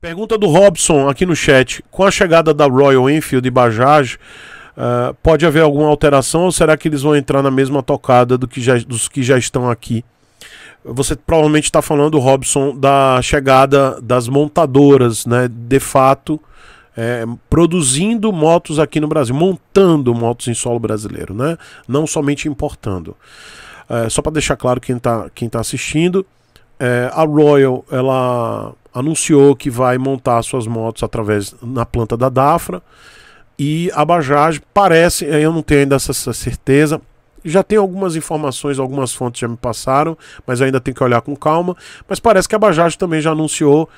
Pergunta do Robson aqui no chat. Com a chegada da Royal Enfield e Bajaj, uh, pode haver alguma alteração ou será que eles vão entrar na mesma tocada do que já, dos que já estão aqui? Você provavelmente está falando, Robson, da chegada das montadoras, né? De fato, é, produzindo motos aqui no Brasil, montando motos em solo brasileiro, né? Não somente importando. É, só para deixar claro quem está quem tá assistindo é, a Royal ela anunciou que vai montar suas motos através na planta da Dafra e a Bajaj parece, eh, eu não tenho ainda essa, essa certeza, já tem algumas informações, algumas fontes já me passaram, mas ainda tem que olhar com calma. Mas parece que a Bajaj também já anunciou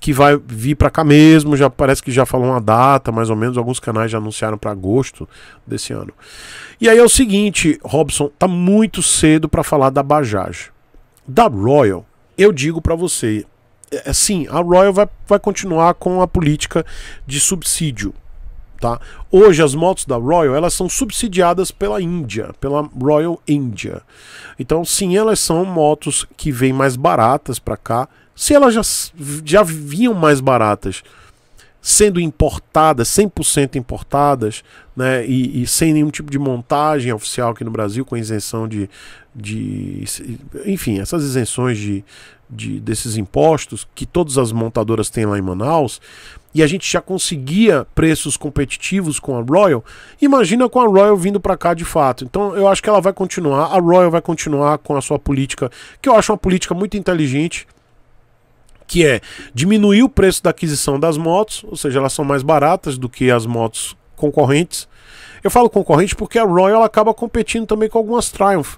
que vai vir para cá mesmo, já parece que já falou uma data, mais ou menos, alguns canais já anunciaram para agosto desse ano. E aí é o seguinte, Robson, tá muito cedo para falar da Bajaj. Da Royal, eu digo para você, é, é assim, a Royal vai, vai continuar com a política de subsídio. Tá? Hoje as motos da Royal elas são subsidiadas pela Índia, pela Royal India. Então sim, elas são motos que vêm mais baratas para cá. Se elas já, já vinham mais baratas, sendo importadas, 100% importadas, né, e, e, sem nenhum tipo de montagem oficial aqui no Brasil, com isenção de, de enfim, essas isenções de, de, desses impostos que todas as montadoras têm lá em Manaus, e a gente já conseguia preços competitivos com a Royal, imagina com a Royal vindo para cá de fato. Então eu acho que ela vai continuar, a Royal vai continuar com a sua política, que eu acho uma política muito inteligente, que é diminuir o preço da aquisição das motos, ou seja, elas são mais baratas do que as motos concorrentes. Eu falo concorrente porque a Royal acaba competindo também com algumas Triumph,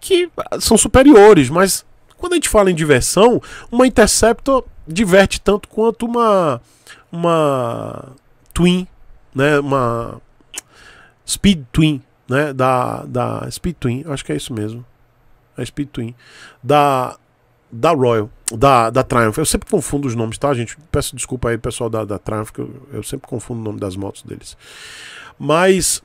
que ah, são superiores, mas quando a gente fala em diversão, uma Interceptor diverte tanto quanto uma uma Twin, né, uma Speed Twin, né, da da Speed Twin, acho que é isso mesmo. A Speed Twin da da Royal da, da Triumph. Eu sempre confundo os nomes, tá, gente? Peço desculpa aí, pessoal da, da Triumph, que eu, eu sempre confundo o nome das motos deles. Mas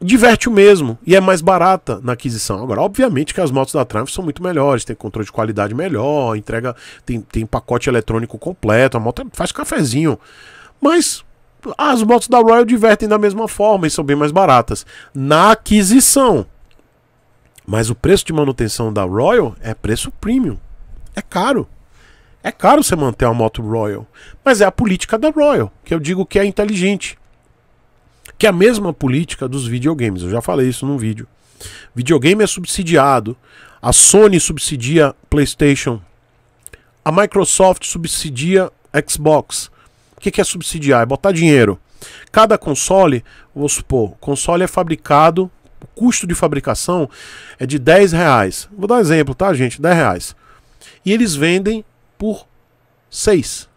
diverte o mesmo e é mais barata na aquisição. Agora, obviamente que as motos da Triumph são muito melhores, tem controle de qualidade melhor, entrega, tem, tem pacote eletrônico completo, a moto é, faz cafezinho. Mas as motos da Royal divertem da mesma forma e são bem mais baratas na aquisição. Mas o preço de manutenção da Royal é preço premium. É caro. É caro você manter uma moto Royal, mas é a política da Royal, que eu digo que é inteligente. Que é a mesma política dos videogames, eu já falei isso num vídeo. Videogame é subsidiado, a Sony subsidia PlayStation, a Microsoft subsidia Xbox. O que é subsidiar? É botar dinheiro. Cada console, vou supor, console é fabricado, o custo de fabricação é de 10 reais. Vou dar um exemplo, tá, gente? 10 reais. E eles vendem por 6.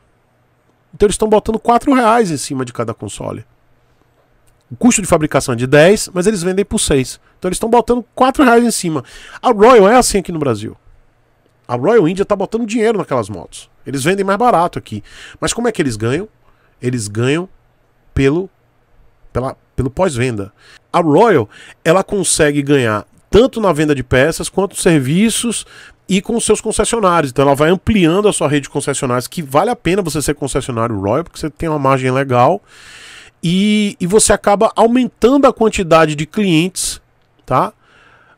Então eles estão botando 4 reais em cima de cada console. O custo de fabricação é de 10, mas eles vendem por 6. Então eles estão botando 4 reais em cima. A Royal é assim aqui no Brasil. A Royal India está botando dinheiro naquelas motos. Eles vendem mais barato aqui. Mas como é que eles ganham? Eles ganham pelo, pela, pelo pós-venda. A Royal ela consegue ganhar tanto na venda de peças quanto serviços e com seus concessionários. Então ela vai ampliando a sua rede de concessionários, que vale a pena você ser concessionário Royal, porque você tem uma margem legal. E, e você acaba aumentando a quantidade de clientes, tá?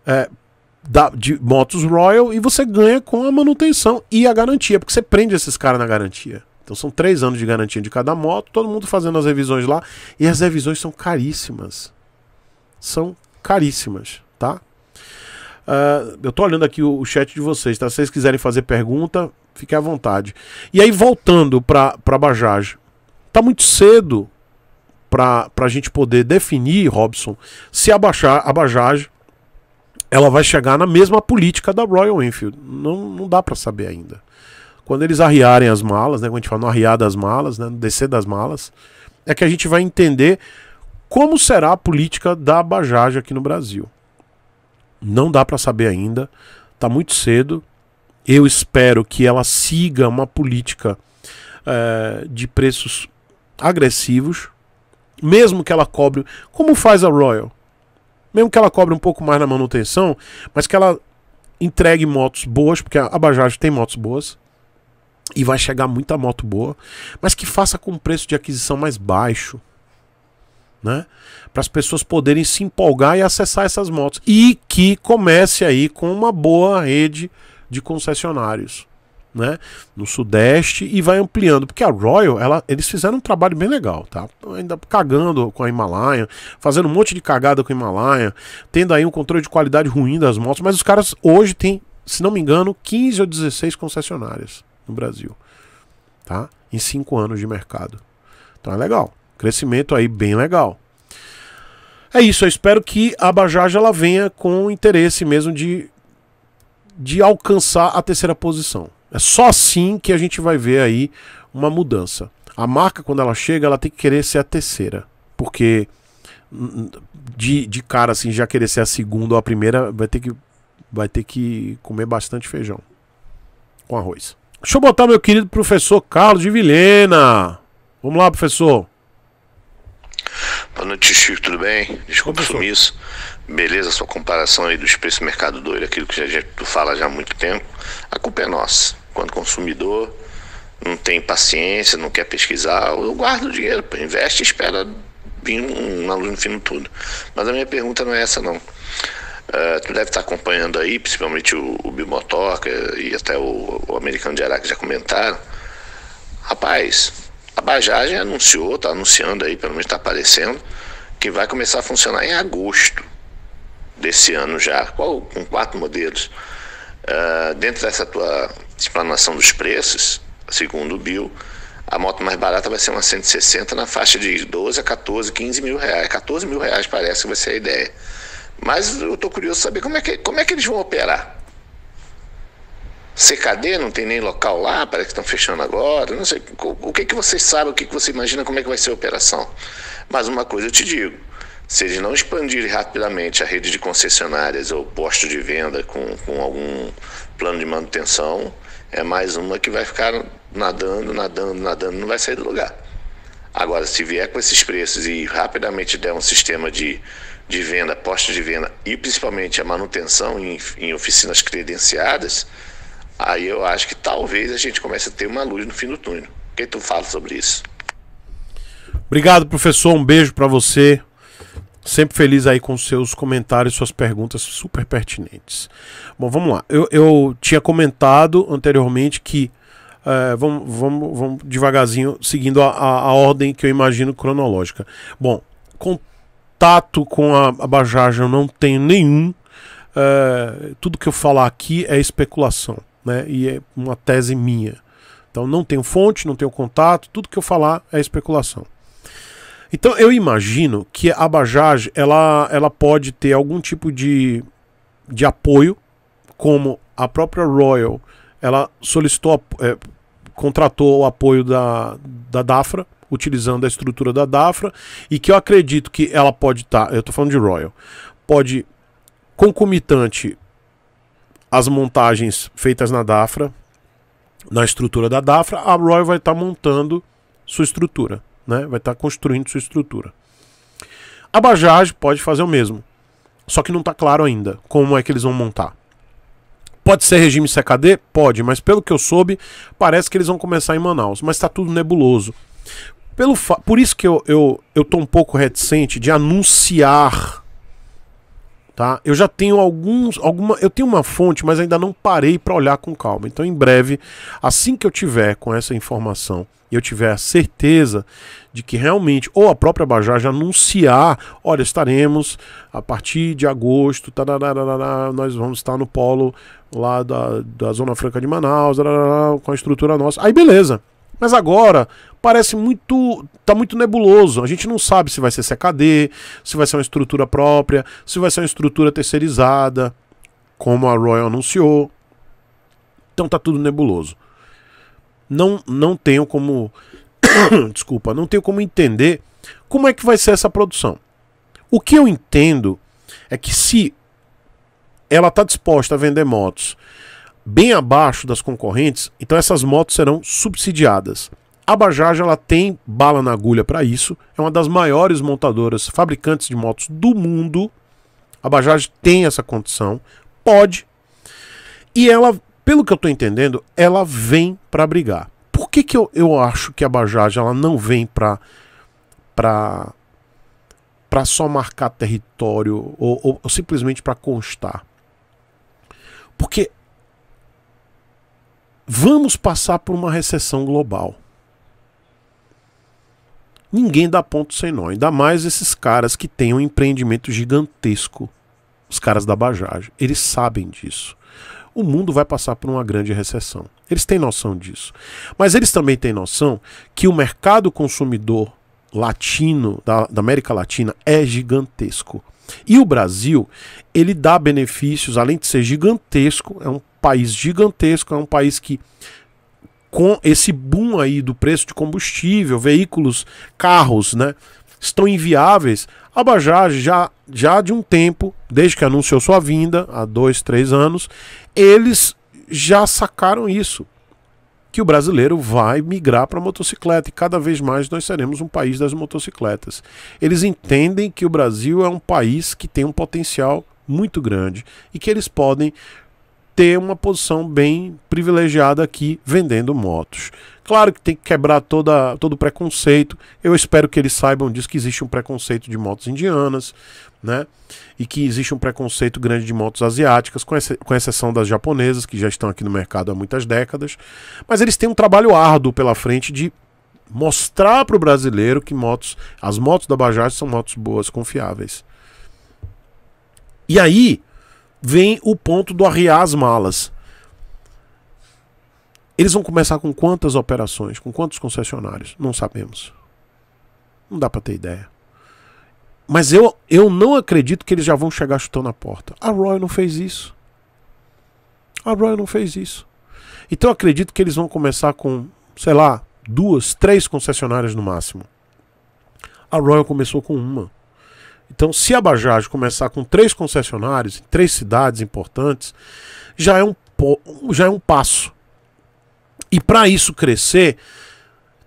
É, da, de motos Royal e você ganha com a manutenção e a garantia, porque você prende esses caras na garantia. Então são três anos de garantia de cada moto, todo mundo fazendo as revisões lá e as revisões são caríssimas. São caríssimas, tá? Uh, eu estou olhando aqui o, o, chat de vocês, tá? Se vocês quiserem fazer pergunta, fique à vontade. E aí, voltando para a Bajaj, tá muito cedo para a gente poder definir, Robson, se a, a Bajaj ela vai chegar na mesma política da Royal Enfield. Não, não dá para saber ainda. Quando eles arriarem as malas, né, quando a gente fala no arriar das malas, né, no descer das malas, é que a gente vai entender como será a política da Bajaj aqui no Brasil. Não dá para saber ainda, está muito cedo. Eu espero que ela siga uma política é, de preços agressivos, mesmo que ela cobre, como faz a Royal, mesmo que ela cobre um pouco mais na manutenção, mas que ela entregue motos boas, porque a Bajaj tem motos boas e vai chegar muita moto boa, mas que faça com preço de aquisição mais baixo né? Para as pessoas poderem se empolgar e acessar essas motos. E que comece aí com uma boa rede de concessionários. Né, no Sudeste e vai ampliando, porque a Royal, ela, eles fizeram um trabalho bem legal, tá? Ainda cagando com a Himalaia, fazendo um monte de cagada com a Himalaia, tendo aí um controle de qualidade ruim das motos, mas os caras hoje têm, se não me engano, 15 ou 16 concessionárias no Brasil, tá? Em 5 anos de mercado. Então é legal. Crescimento aí bem legal. É isso, eu espero que a Bajaj ela venha com interesse mesmo de, de alcançar a terceira posição. É só assim que a gente vai ver aí uma mudança. A marca, quando ela chega, ela tem que querer ser a terceira. Porque hum, de, de cara, assim, já querer ser a segunda ou a primeira, vai ter que, vai ter que comer bastante feijão com arroz. Deixa eu botar meu querido professor Carlos de Vilhena. Vamos lá, professor. Boa noite, Chico, tudo bem? Desculpa o sumiço. Beleza, sua comparação aí dos preços do mercado doido, aquilo que a tu fala já há muito tempo. A culpa é nossa. Quando consumidor não tem paciência, não quer pesquisar, eu guardo o dinheiro, investe e espera vir um, um aluno no fim tudo. Mas a minha pergunta não é essa, não. Uh, tu deve estar acompanhando aí, principalmente o, o Bimotoca e até o, o americano de Araque já comentaram. Rapaz, a Bajaj anunciou, está anunciando aí, pelo menos está aparecendo, que vai começar a funcionar em agosto desse ano já, com quatro modelos. Uh, dentro dessa tua explanação dos preços, segundo o Bill, a moto mais barata vai ser uma 160 na faixa de 12 a 14, 15 mil reais. 14 mil reais parece que vai ser a ideia. Mas eu estou curioso saber como é, que, como é que eles vão operar. CKD não tem nem local lá, parece que estão fechando agora. Não sei. O que, que você sabe, o que, que você imagina, como é que vai ser a operação? Mas uma coisa eu te digo: se eles não expandirem rapidamente a rede de concessionárias ou posto de venda com, com algum plano de manutenção, é mais uma que vai ficar nadando, nadando, nadando, não vai sair do lugar. Agora, se vier com esses preços e rapidamente der um sistema de, de venda, posto de venda e principalmente a manutenção em, em oficinas credenciadas aí eu acho que talvez a gente comece a ter uma luz no fim do túnel. O que tu fala sobre isso? Obrigado, professor. Um beijo para você. Sempre feliz aí com seus comentários, suas perguntas super pertinentes. Bom, vamos lá. Eu, eu tinha comentado anteriormente que. É, vamos, vamos, vamos devagarzinho, seguindo a, a, a, ordem que eu imagino cronológica. Bom, contato com a, a eu não tenho nenhum. É, tudo que eu falar aqui é especulação né? E é uma tese minha. Então não tenho fonte, não tenho contato, tudo que eu falar é especulação. Então eu imagino que a Bajaj ela, ela pode ter algum tipo de, de apoio, como a própria Royal ela solicitou, é, contratou o apoio da, da Dafra, utilizando a estrutura da Dafra, e que eu acredito que ela pode estar, tá, eu estou falando de Royal, pode concomitante as montagens feitas na Dafra, na estrutura da Dafra, a Roy vai estar tá montando sua estrutura, né? Vai estar tá construindo sua estrutura. A Bajaj pode fazer o mesmo, só que não está claro ainda como é que eles vão montar. Pode ser regime CKD? Pode, mas pelo que eu soube, parece que eles vão começar em Manaus, mas está tudo nebuloso. Pelo Por isso que eu, eu, eu tô um pouco reticente de anunciar tá? Eu já tenho alguns, alguma, eu tenho uma fonte, mas ainda não parei para olhar com calma. Então, em breve, assim que eu tiver com essa informação e eu tiver a certeza de que realmente ou a própria Bajaj anunciar, olha, estaremos a partir de agosto, nós vamos estar no polo lá da, da Zona Franca de Manaus, com a estrutura nossa. Aí beleza. Mas agora parece muito. tá muito nebuloso. A gente não sabe se vai ser CKD, se vai ser uma estrutura própria, se vai ser uma estrutura terceirizada, como a Royal anunciou. Então tá tudo nebuloso. Não, não tenho como. Desculpa, não tenho como entender como é que vai ser essa produção. O que eu entendo é que se ela está disposta a vender motos bem abaixo das concorrentes, então essas motos serão subsidiadas. A Bajaj ela tem bala na agulha para isso, é uma das maiores montadoras, fabricantes de motos do mundo. A Bajaj tem essa condição, pode. E ela, pelo que eu estou entendendo, ela vem para brigar. Por que, que eu, eu acho que a Bajaj ela não vem para para para só marcar território ou, ou, ou simplesmente para constar? Porque Vamos passar por uma recessão global. Ninguém dá ponto sem nó, ainda mais esses caras que têm um empreendimento gigantesco, os caras da Bajaj. Eles sabem disso. O mundo vai passar por uma grande recessão. Eles têm noção disso. Mas eles também têm noção que o mercado consumidor latino, da, da América Latina, é gigantesco. E o Brasil, ele dá benefícios, além de ser gigantesco, é um país gigantesco, é um país que com esse boom aí do preço de combustível, veículos, carros, né, estão inviáveis. A Bajaj já já de um tempo, desde que anunciou sua vinda há dois, três anos, eles já sacaram isso que o brasileiro vai migrar para motocicleta e cada vez mais nós seremos um país das motocicletas. Eles entendem que o Brasil é um país que tem um potencial muito grande e que eles podem ter uma posição bem privilegiada aqui vendendo motos. Claro que tem que quebrar toda, todo o preconceito. Eu espero que eles saibam disso que existe um preconceito de motos indianas, né? E que existe um preconceito grande de motos asiáticas, com, ex com exceção das japonesas, que já estão aqui no mercado há muitas décadas. Mas eles têm um trabalho árduo pela frente de mostrar para o brasileiro que motos, as motos da Bajaj são motos boas, confiáveis. E aí, vem o ponto do arriar as malas. Eles vão começar com quantas operações, com quantos concessionários? Não sabemos. Não dá para ter ideia. Mas eu, eu não acredito que eles já vão chegar chutando a porta. A Royal não fez isso. A Royal não fez isso. Então eu acredito que eles vão começar com, sei lá, duas, três concessionárias no máximo. A Royal começou com uma. Então, se a Bajaj começar com três concessionários em três cidades importantes, já é um, já é um passo. E para isso crescer,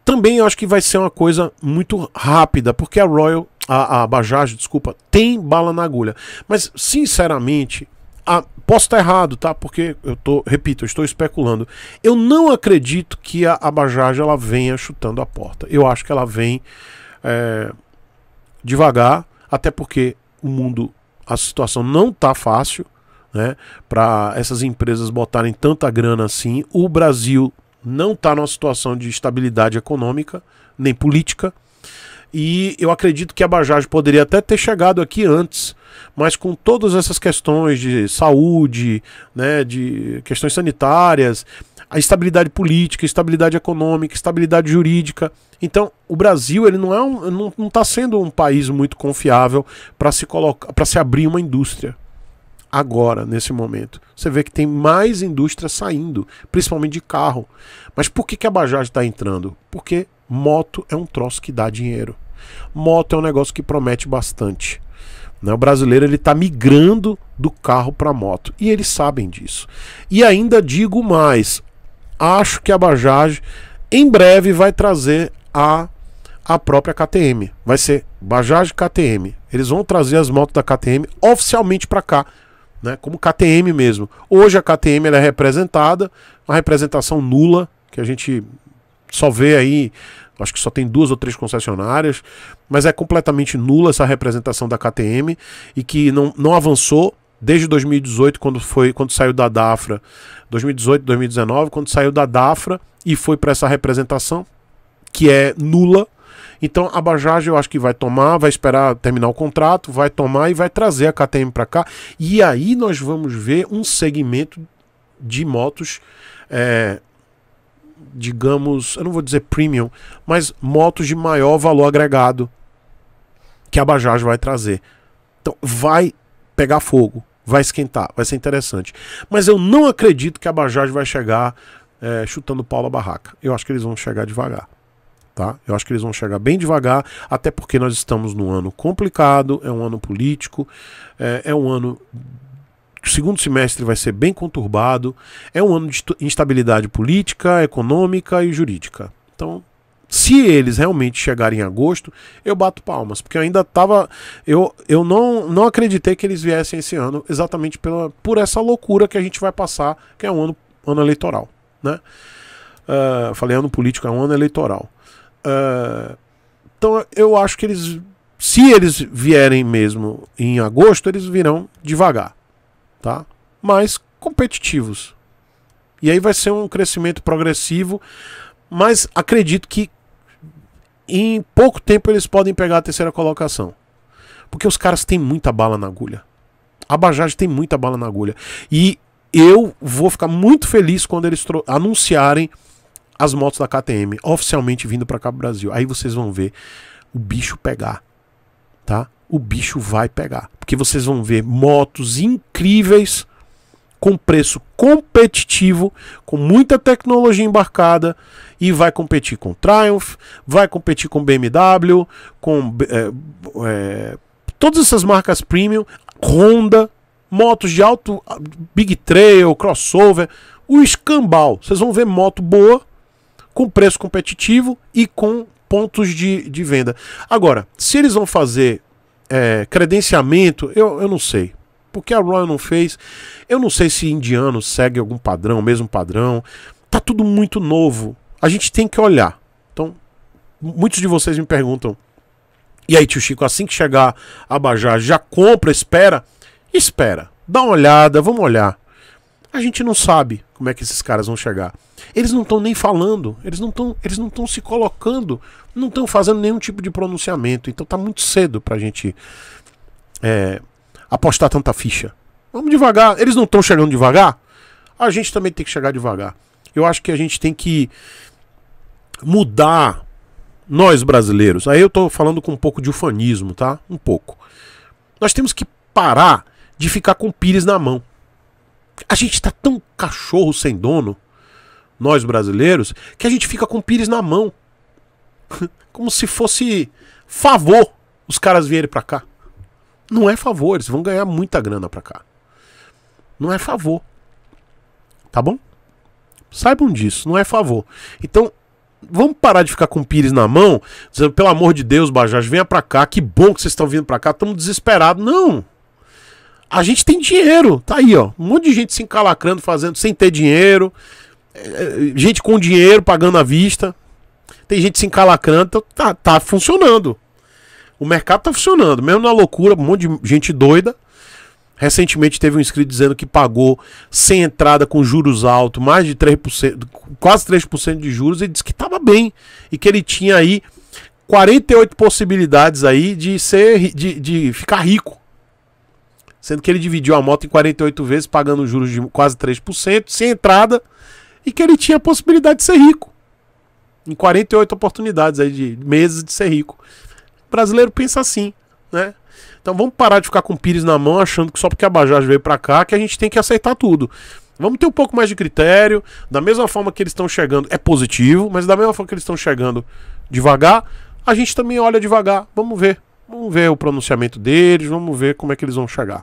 também eu acho que vai ser uma coisa muito rápida, porque a Royal, a, a Bajaj, desculpa, tem bala na agulha. Mas, sinceramente, a, posso estar errado, tá? Porque eu tô, repito, eu estou especulando. Eu não acredito que a, a Bajaj ela venha chutando a porta. Eu acho que ela vem é, devagar até porque o mundo, a situação não está fácil, né? Para essas empresas botarem tanta grana assim. O Brasil não está numa situação de estabilidade econômica, nem política. E eu acredito que a Bajaj poderia até ter chegado aqui antes, mas com todas essas questões de saúde, né, de questões sanitárias, a estabilidade política, estabilidade econômica, estabilidade jurídica. Então, o Brasil ele não é um, não, está sendo um país muito confiável para se colocar, para se abrir uma indústria agora, nesse momento. Você vê que tem mais indústria saindo, principalmente de carro. Mas por que, que a Bajaj está entrando? Porque moto é um troço que dá dinheiro. Moto é um negócio que promete bastante. Né? O brasileiro ele está migrando do carro para moto e eles sabem disso. E ainda digo mais, acho que a Bajaj em breve vai trazer a, a própria KTM. Vai ser Bajaj KTM. Eles vão trazer as motos da KTM oficialmente para cá, né? Como KTM mesmo. Hoje a KTM é representada, uma representação nula que a gente só vê aí acho que só tem duas ou três concessionárias, mas é completamente nula essa representação da KTM e que não, não avançou, desde 2018, quando, foi, quando saiu da DAFRA, 2018, 2019, quando saiu da DAFRA e foi para essa representação, que é nula. Então a Bajaj eu acho que vai tomar, vai esperar terminar o contrato, vai tomar e vai trazer a KTM para cá. E aí nós vamos ver um segmento de motos, é, digamos, eu não vou dizer premium, mas motos de maior valor agregado que a Bajaj vai trazer. Então vai pegar fogo, vai esquentar, vai ser interessante. Mas eu não acredito que a Bajaj vai chegar é, chutando pau na barraca. Eu acho que eles vão chegar devagar. Tá? Eu acho que eles vão chegar bem devagar, até porque nós estamos num ano complicado, é um ano político, é, é um ano o segundo semestre vai ser bem conturbado. É um ano de instabilidade política, econômica e jurídica. Então, se eles realmente chegarem em agosto, eu bato palmas, porque eu ainda tava eu, eu não não acreditei que eles viessem esse ano, exatamente pela, por essa loucura que a gente vai passar, que é um ano, ano eleitoral, né? Uh, falei ano político, é um ano eleitoral. Uh, então eu acho que eles, se eles vierem mesmo em agosto, eles virão devagar, tá? Mas competitivos. E aí vai ser um crescimento progressivo mas acredito que em pouco tempo eles podem pegar a terceira colocação. Porque os caras têm muita bala na agulha. A Bajaj tem muita bala na agulha. E eu vou ficar muito feliz quando eles anunciarem as motos da KTM oficialmente vindo para cá pro Brasil. Aí vocês vão ver o bicho pegar, tá? O bicho vai pegar, porque vocês vão ver motos incríveis com preço competitivo, com muita tecnologia embarcada e vai competir com Triumph, vai competir com BMW, com é, é, todas essas marcas premium, Honda, motos de alto Big Trail, crossover, o escambau. Vocês vão ver moto boa, com preço competitivo e com pontos de, de venda. Agora, se eles vão fazer é, credenciamento, eu, eu não sei porque a Royal não fez. Eu não sei se indiano segue algum padrão, mesmo padrão. Tá tudo muito novo. A gente tem que olhar. Então, muitos de vocês me perguntam: e aí, tio Chico, assim que chegar a Bajá, já compra, espera? Espera, dá uma olhada, vamos olhar. A gente não sabe como é que esses caras vão chegar. Eles não estão nem falando, eles não estão, eles não estão se colocando, não estão fazendo nenhum tipo de pronunciamento. Então tá muito cedo pra gente é, apostar tanta ficha. Vamos devagar. Eles não estão chegando devagar? A gente também tem que chegar devagar. Eu acho que a gente tem que mudar nós brasileiros. Aí eu tô falando com um pouco de ufanismo, tá? Um pouco. Nós temos que parar de ficar com o pires na mão. A gente tá tão cachorro sem dono, nós brasileiros, que a gente fica com o pires na mão. Como se fosse favor os caras vierem para cá. Não é favor, eles vão ganhar muita grana pra cá. Não é favor. Tá bom? Saibam disso, não é favor. Então, vamos parar de ficar com o Pires na mão, dizendo, pelo amor de Deus, Bajaj, venha pra cá, que bom que vocês estão vindo pra cá, estamos desesperados. Não! A gente tem dinheiro, tá aí, ó. Um monte de gente se encalacrando, fazendo sem ter dinheiro. É, é, gente com dinheiro pagando à vista. Tem gente se encalacrando, então tá, tá funcionando. O mercado tá funcionando, mesmo na loucura, um monte de gente doida. Recentemente teve um inscrito dizendo que pagou sem entrada com juros altos, mais de 3%, quase 3% de juros, e disse que estava bem e que ele tinha aí 48 possibilidades aí de ser de, de ficar rico. Sendo que ele dividiu a moto em 48 vezes, pagando juros de quase 3%, sem entrada, e que ele tinha a possibilidade de ser rico. Em 48 oportunidades aí de meses de ser rico brasileiro pensa assim, né? Então vamos parar de ficar com o Pires na mão achando que só porque a Bajaj veio para cá que a gente tem que aceitar tudo. Vamos ter um pouco mais de critério. Da mesma forma que eles estão chegando, é positivo, mas da mesma forma que eles estão chegando devagar, a gente também olha devagar. Vamos ver. Vamos ver o pronunciamento deles, vamos ver como é que eles vão chegar.